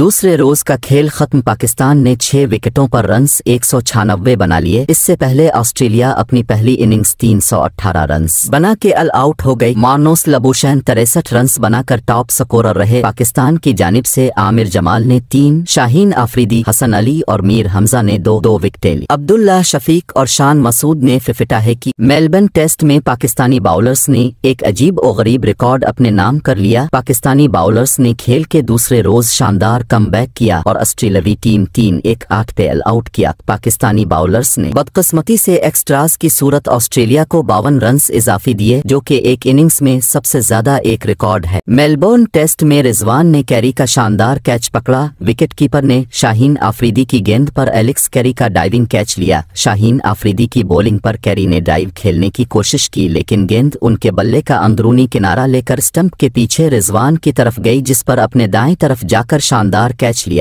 दूसरे रोज का खेल खत्म पाकिस्तान ने छह विकेटों पर रन एक बना लिए इससे पहले ऑस्ट्रेलिया अपनी पहली इनिंग्स 318 रन बना के अल आउट हो गई मानोस लबोशैन तिरसठ रन बनाकर टॉप स्कोरर रहे पाकिस्तान की जानब से आमिर जमाल ने तीन शाहीन आफरीदी हसन अली और मीर हमजा ने दो दो विकेटे ली अब्दुल्ला शफीक और शान मसूद ने फिफिटा है की मेलबर्न टेस्ट में पाकिस्तानी बाउलर्स ने एक अजीब और गरीब रिकॉर्ड अपने नाम कर लिया पाकिस्तानी बाउलर्स ने खेल के दूसरे रोज शानदार पर कम किया और ऑस्ट्रेलवी टीम तीन एक आठ पे एल आउट किया पाकिस्तानी बाउलर्स ने बदकस्मती से एक्स्ट्रास की सूरत ऑस्ट्रेलिया को बावन रन इजाफी दिए जो कि एक इनिंग्स में सबसे ज्यादा एक रिकॉर्ड है मेलबोर्न टेस्ट में रिजवान ने कैरी का शानदार कैच पकड़ा विकेट ने शाहीन आफरीदी की गेंद आरोप एलेक्स कैरी का डाइविंग कैच लिया शाहीन आफरीदी की बॉलिंग आरोप कैरी ने डाइव खेलने की कोशिश की लेकिन गेंद उनके बल्ले का अंदरूनी किनारा लेकर स्टंप के पीछे रिजवान की तरफ गई जिस पर अपने दाएं तरफ जाकर शानदार शानदार कैच लिया